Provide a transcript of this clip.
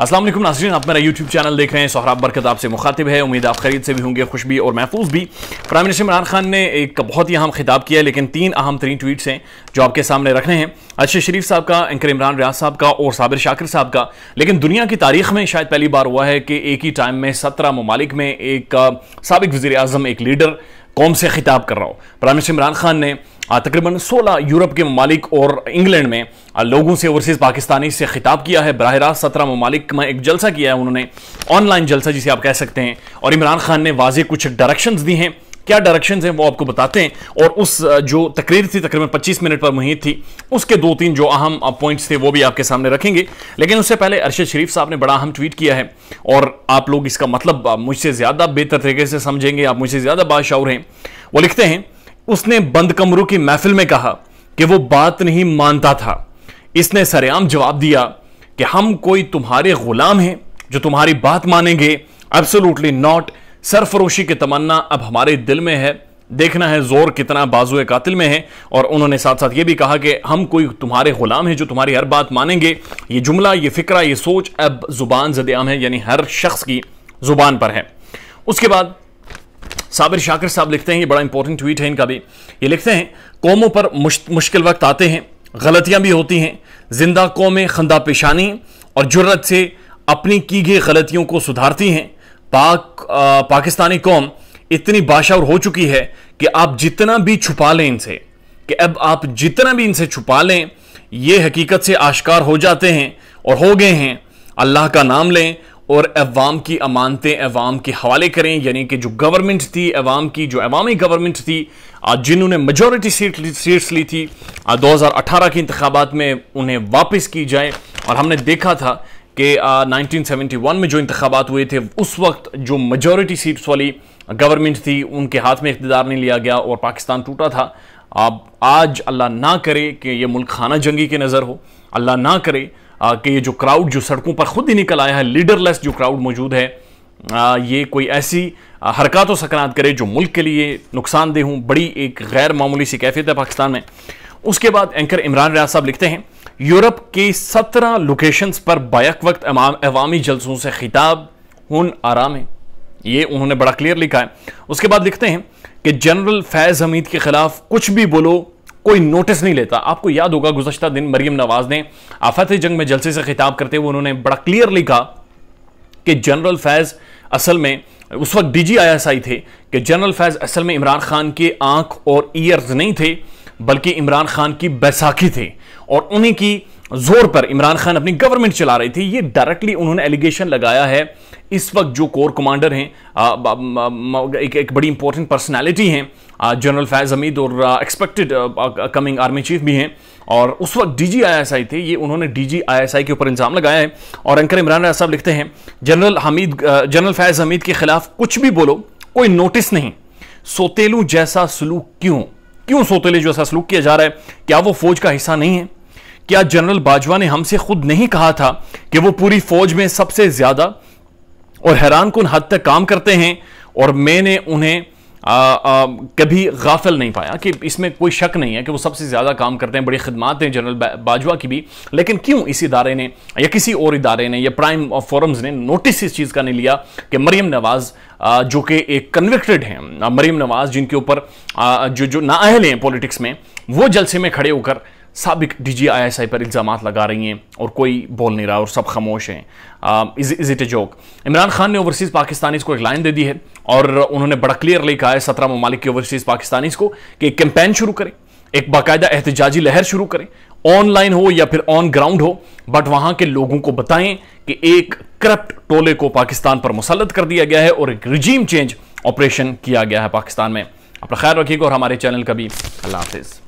असलम नाजरीन आप मेरा यूट्यूब चैनल देख रहे हैं सोहराब बरकत आपसे मुखातिब है उम्मीद आप खरीद से भी होंगे खुश भी और महफूज भी प्राइम मिनिस्टर इमरान खान ने एक बहुत ही अहम खिताब किया लेकिन तीन अहम तरीन ट्वीट्स हैं जो आपके सामने रहे हैं अर्शद शरीफ साहब का एंकर इमरान रियाज साहब का और साबिर शाकिर साहब का लेकिन दुनिया की तारीख में शायद पहली बार हुआ है कि एक ही टाइम में सत्रह ममालिक में एक सबक वजी अजम एक लीडर कौम से खिताब कर रहा हो प्राइम मिनिस्टर इमरान खान ने तकरीबन 16 यूरोप के ममालिक और इंग्लैंड में लोगों से ओवरसीज़ पाकिस्तानी से खिताब किया है बरह रास्त सत्रह ममालिक में एक जलसा किया है उन्होंने ऑनलाइन जलसा जिसे आप कह सकते हैं और इमरान खान ने वाजे कुछ डायरेक्शंस दी हैं क्या डायरेक्शन हैं वो आपको बताते हैं और उस जो तकरीर थी तकरीबन पच्चीस मिनट पर मुहित थी उसके दो तीन जो अहम पॉइंट्स थे वो भी आपके सामने रखेंगे लेकिन उससे पहले अरशद शरीफ साहब ने बड़ा अहम ट्वीट किया है और आप लोग इसका मतलब मुझसे ज़्यादा बेहतर तरीके से समझेंगे आप मुझसे ज़्यादा बादशाह हैं वो लिखते हैं उसने बंद कमरों की महफिल में कहा कि वो बात नहीं मानता था इसने सरेआम जवाब दिया कि हम कोई तुम्हारे गुलाम हैं जो तुम्हारी बात मानेंगे एब्सोलूटली नॉट सरफरोशी की तमन्ना अब हमारे दिल में है देखना है जोर कितना बाजुए कातिल में है और उन्होंने साथ साथ ये भी कहा कि हम कोई तुम्हारे गुलाम हैं जो तुम्हारी हर बात मानेंगे ये जुमला ये फिक्रा ये सोच अब जुबान जद आम है यानी हर शख्स की जुबान पर है उसके बाद साबिर शाकिर साहब लिखते हैं ये बड़ा इंपॉर्टेंट ट्वीट है इनका भी ये लिखते हैं कौमों पर मुश्किल वक्त आते हैं गलतियां भी होती हैं जिंदा कौमें खंदा पेशानी और जुर्रत से अपनी की गई गलतियों को सुधारती हैं पाक आ, पाकिस्तानी कौम इतनी बादशाह हो चुकी है कि आप जितना भी छुपा लें इनसे कि अब आप जितना भी इनसे छुपा लें ये हकीकत से आश्कार हो जाते हैं और हो गए हैं अल्लाह का नाम लें और अवाम की अमानतें अवाम के हवाले करें यानी कि जो गवर्नमेंट थी अवाम की जो अवामी गवर्नमेंट थी आज जिन्होंने मेजोरिटी सीट सीट्स ली थी दो हज़ार अठारह के इंतबात में उन्हें वापस की जाए और हमने देखा था कि नाइनटीन सेवेंटी वन में जो इंतबात हुए थे उस वक्त जो मजॉरिटी सीट्स वाली गवर्नमेंट थी उनके हाथ में इकतदार नहीं लिया गया और पाकिस्तान टूटा था अब आज अल्लाह ना करे कि ये मुल्क खाना जंगी की नज़र हो अल्लाह ना करे कि ये जो क्राउड जो सड़कों पर खुद ही निकल आया है लीडरलेस जो क्राउड मौजूद है आ, ये कोई ऐसी हरकत व सकनात करे जो मुल्क के लिए नुकसानदेह हूँ बड़ी एक गैर मामूली सी कैफियत है पाकिस्तान में उसके बाद एंकर इमरान रियाज साहब लिखते हैं यूरोप की सत्रह लोकेशंस पर बैक वक्त अवामी जलसों से खिताब उन आराम है ये उन्होंने बड़ा क्लियर लिखा है उसके बाद लिखते हैं कि जनरल फैज़ हमीद के खिलाफ कुछ भी बोलो कोई नोटिस नहीं लेता आपको याद होगा गुजशत दिन मरियम नवाज ने आफत जंग में जलसे से खिताब करते हुए उन्होंने बड़ा क्लियर लिखा कि जनरल फैज़ असल में उस वक्त डीजी आई एस आई थे कि जनरल फैज़ असल में इमरान खान के आंख और ईयर्स नहीं थे बल्कि इमरान खान की बैसाखी थे और उन्हीं की जोर पर इमरान खान अपनी गवर्नमेंट चला रही थी ये डायरेक्टली उन्होंने एलिगेशन लगाया है इस वक्त जो कोर कमांडर हैं एक, एक बड़ी इंपॉर्टेंट पर्सनालिटी हैं जनरल फैज हमीद और एक्सपेक्टेड कमिंग आर्मी चीफ भी हैं और उस वक्त डीजी आईएसआई थे ये उन्होंने डीजी आईएसआई के ऊपर इंजाम लगाया है और एंकर इमरान साहब लिखते हैं जनरल हमीद जनरल फैज हमीद के खिलाफ कुछ भी बोलो कोई नोटिस नहीं सोतेलू जैसा सलूक क्यों क्यों सोतेले जो सलूक किया जा रहा है क्या वो फौज का हिस्सा नहीं है क्या जनरल बाजवा ने हमसे खुद नहीं कहा था कि वो पूरी फौज में सबसे ज्यादा और हैरान कन हद तक काम करते हैं और मैंने उन्हें आ, आ, कभी गाफिल नहीं पाया कि इसमें कोई शक नहीं है कि वो सबसे ज़्यादा काम करते हैं बड़ी खदमात हैं जनरल बाजवा की भी लेकिन क्यों इस इदारे ने या किसी और इदारे ने या प्राइम फोरम्स ने नोटिस इस चीज़ का नहीं लिया कि मरीम नवाज़ जो कि एक कन्विक्टेड हैं मरीम नवाज़ जिनके ऊपर जो जो नाअहल हैं पॉलिटिक्स में वो जलसे में खड़े होकर सबक D G I S I पर इल्ज़ाम लगा रही हैं और कोई बोल नहीं रहा और सब खामोश हैं is it a joke Imran Khan ने ओवरसीज़ पाकिस्तानीज़ को एक लाइन दे दी है और उन्होंने बड़ा क्लियरली कहा है सत्रह ममालिक ओवरसीज़ पाकिस्तानीज़ को कि एक कैंपेन शुरू करें एक बाकायदा एहतजाजी लहर शुरू करें ऑनलाइन हो या फिर ऑन ग्राउंड हो बट वहाँ के लोगों को बताएं कि एक करप्ट टोले को पाकिस्तान पर मुसलत कर दिया गया है और एक रिजीम चेंज ऑपरेशन किया गया है पाकिस्तान में अपना ख्याल रखिएगा और हमारे चैनल का भी अल्लाह हाफिज़